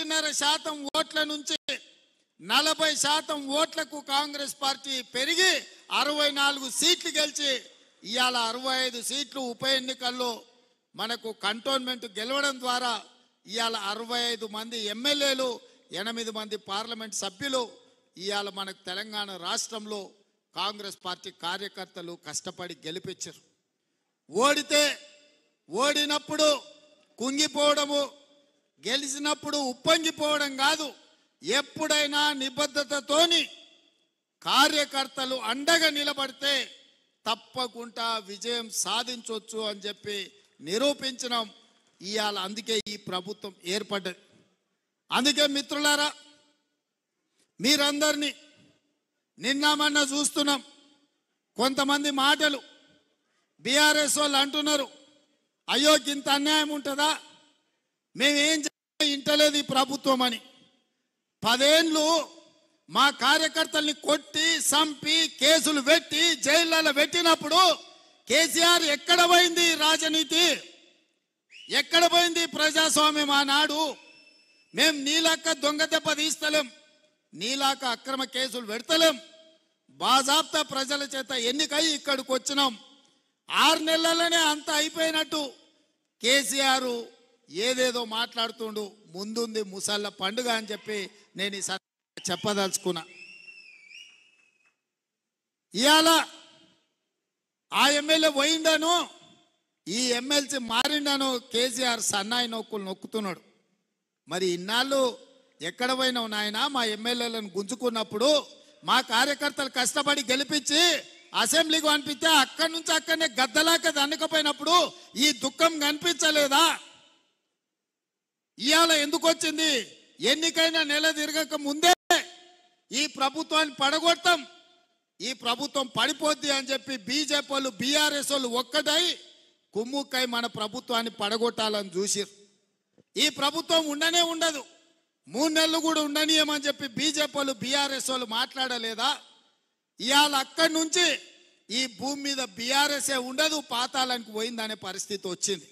ఒకటిన్నర శాతం ఓట్ల నుంచి నలభై శాతం ఓట్లకు కాంగ్రెస్ పార్టీ పెరిగి అరవై నాలుగు సీట్లు గెలిచి ఇవాళ అరవై ఐదు సీట్లు ఉప ఎన్నికల్లో మనకు కంటోన్మెంట్ గెలవడం ద్వారా ఇవాళ అరవై ఐదు మంది ఎమ్మెల్యేలు ఎనిమిది మంది పార్లమెంట్ సభ్యులు ఇవాళ మనకు తెలంగాణ రాష్ట్రంలో కాంగ్రెస్ పార్టీ కార్యకర్తలు కష్టపడి గెలిపించారు ఓడితే ఓడినప్పుడు కుంగిపోవడము గెలిచినప్పుడు ఉప్పొంగిపోవడం కాదు ఎప్పుడైనా నిబద్ధతతోని కార్యకర్తలు అండగా నిలబడితే తప్పకుండా విజయం సాధించవచ్చు అని చెప్పి నిరూపించడం ఇవాళ అందుకే ఈ ప్రభుత్వం ఏర్పడ్డది అందుకే మిత్రులారా మీరందరినీ నిన్నమన్న చూస్తున్నాం కొంతమంది మాటలు బీఆర్ఎస్ వాళ్ళు అంటున్నారు అయ్యో ఇంత అన్యాయం ఉంటుందా మేమేం ఇంటలేదు ఈ ప్రభుత్వం అని పదేండ్లు మా కార్యకర్తల్ని కొట్టి చంపి కేసులు పెట్టి జైళ్ళలో పెట్టినప్పుడు కేసీఆర్ ఎక్కడ పోయింది రాజనీతి ఎక్కడ పోయింది ప్రజాస్వామ్యం ఆనాడు మేం నీలాక దొంగ దెబ్బ తీస్తలేం నీలాక అక్రమ కేసులు పెడతలేం బాజాబ్తా ప్రజల చేత ఎన్నికై ఇక్కడికి వచ్చినాం ఆరు నెలలనే అంత అయిపోయినట్టు కేసీఆర్ ఏదేదో మాట్లాడుతుండు ముందుంది ముసళ్ళ పండుగ అని చెప్పి నేను ఈ చెప్పదలుచుకున్నా ఇవాళ ఆ ఎమ్మెల్యే పోయిండను ఈ ఎమ్మెల్సీ మారిండను కేసీఆర్ సన్నాయి నొక్కులు నొక్కుతున్నాడు మరి ఇన్నాళ్ళు ఎక్కడ పోయినావు నాయన మా ఎమ్మెల్యేలను గుంజుకున్నప్పుడు మా కార్యకర్తలు కష్టపడి గెలిపించి అసెంబ్లీకి అనిపిస్తే అక్కడి నుంచి అక్కడనే గద్దలాకే దండకపోయినప్పుడు ఈ దుఃఖం కనిపించలేదా ఇవాళ ఎందుకు వచ్చింది ఎన్నికైన నెల తిరగక ముందే ఈ ప్రభుత్వాన్ని పడగొడతాం ఈ ప్రభుత్వం పడిపోద్ది అని చెప్పి బీజేపీ వాళ్ళు బీఆర్ఎస్ వాళ్ళు ఒక్కటై కుమ్ముక్కై మన ప్రభుత్వాన్ని పడగొట్టాలని చూసిరు ఈ ప్రభుత్వం ఉండనే ఉండదు మూడు నెలలు కూడా ఉండనీయమని చెప్పి బీజేపీ వాళ్ళు బీఆర్ఎస్ వాళ్ళు మాట్లాడలేదా ఇవాళ అక్కడి నుంచి ఈ భూమి మీద బీఆర్ఎస్ఏ ఉండదు పాతాళానికి పోయిందనే పరిస్థితి వచ్చింది